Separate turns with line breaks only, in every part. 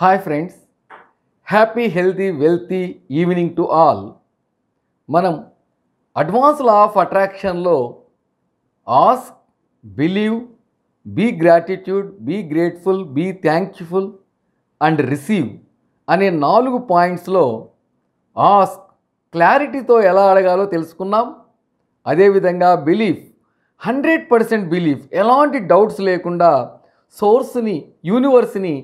hi friends happy healthy wealthy evening to all మనం advance law of అట్రాక్షన్లో ask believe be gratitude be grateful be thankful and receive అనే నాలుగు పాయింట్స్లో ask క్లారిటీతో ఎలా అడగాలో తెలుసుకున్నాం అదేవిధంగా బిలీఫ్ హండ్రెడ్ పర్సెంట్ బిలీఫ్ ఎలాంటి డౌట్స్ లేకుండా సోర్స్ని యూనివర్స్ని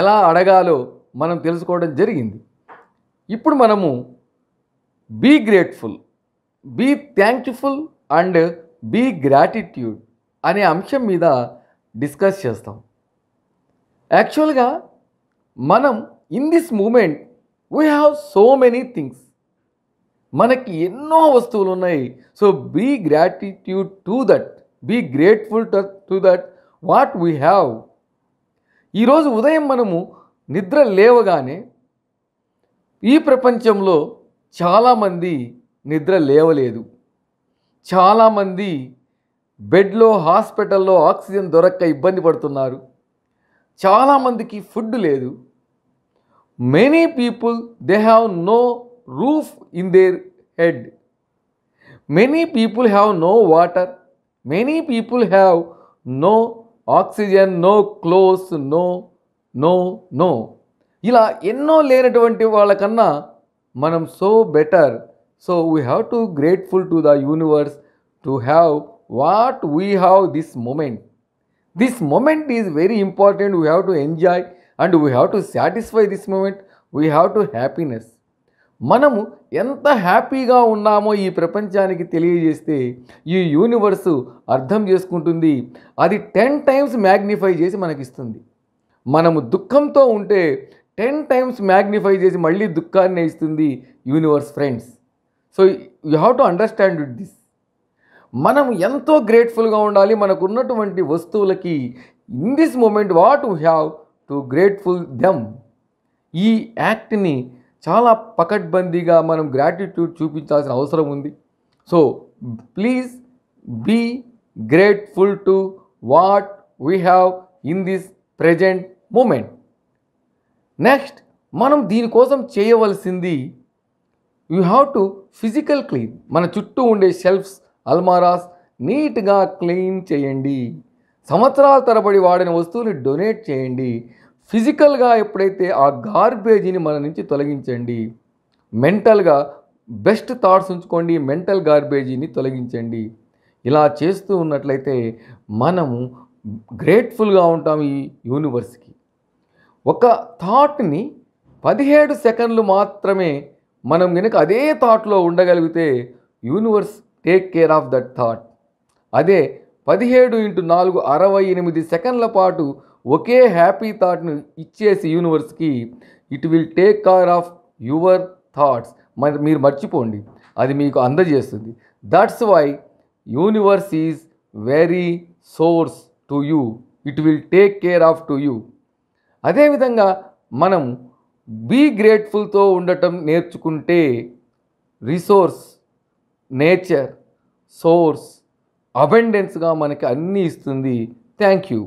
ఎలా అడగాలో మనం తెలుసుకోవడం జరిగింది ఇప్పుడు మనము be grateful be thankful and be gratitude అనే అంశం మీద డిస్కస్ చేస్తాం యాక్చువల్గా మనం in this moment we have so many things మనకి ఎన్నో వస్తువులు ఉన్నాయి so be gratitude to that be grateful to that what we have ఈరోజు ఉదయం మనము నిద్ర లేవగానే ఈ ప్రపంచంలో చాలామంది నిద్ర లేవలేదు చాలామంది బెడ్లో హాస్పిటల్లో ఆక్సిజన్ దొరక్క ఇబ్బంది పడుతున్నారు చాలామందికి ఫుడ్ లేదు many people they have no roof in their head many people have no water many people have no oxygen no close no no no ఇలా ఎన్నో లేనటువంటి వాళ్ళకన్నా మనం so better so we have to grateful to the universe to have what we have this moment this moment is very important we have to enjoy and we have to satisfy this moment we have to happiness మనము ఎంత హ్యాపీగా ఉన్నామో ఈ ప్రపంచానికి తెలియజేస్తే ఈ universe అర్థం చేసుకుంటుంది అది టెన్ టైమ్స్ మ్యాగ్నిఫై చేసి మనకిస్తుంది మనము దుఃఖంతో ఉంటే టెన్ టైమ్స్ మ్యాగ్నిఫై చేసి మళ్ళీ దుఃఖాన్ని ఇస్తుంది universe friends so you have to understand it this మనం ఎంతో గ్రేట్ఫుల్గా ఉండాలి మనకు ఉన్నటువంటి వస్తువులకి in this moment what we have to grateful them ఈ యాక్ట్ని చాలా పకడ్బందీగా మనం గ్రాటిట్యూడ్ చూపించాల్సిన అవసరం ఉంది so please be grateful to what we have in this present moment next మనం దీనికోసం చేయవలసింది you have to physical clean మన చుట్టూ ఉండే షెల్ఫ్స్ అల్మారాస్ నీట్గా క్లీన్ చేయండి సంవత్సరాల తరబడి వాడిన వస్తువులు డొనేట్ చేయండి ఫిజికల్గా ఎప్పుడైతే ఆ గార్బేజీని మన నుంచి తొలగించండి మెంటల్గా బెస్ట్ థాట్స్ ఉంచుకోండి మెంటల్ గార్బేజీని తొలగించండి ఇలా చేస్తూ ఉన్నట్లయితే మనము గ్రేట్ఫుల్గా ఉంటాం ఈ యూనివర్స్కి ఒక థాట్ని పదిహేడు సెకండ్లు మాత్రమే మనం కనుక అదే థాట్లో ఉండగలిగితే universe take care of that thought అదే పదిహేడు ఇంటూ నాలుగు అరవై ఎనిమిది సెకండ్ల పాటు ఒకే హ్యాపీ థాట్ను ఇచ్చేసి యూనివర్స్కి it will take care of your thoughts మరి మీరు మర్చిపోండి అది మీకు అందజేస్తుంది that's why universe is very source to you it will take care of to you అదేవిధంగా మనం బీ గ్రేట్ఫుల్తో ఉండటం నేర్చుకుంటే రిసోర్స్ నేచర్ సోర్స్ అబెండెన్స్గా మనకి అన్నీ ఇస్తుంది థ్యాంక్ యూ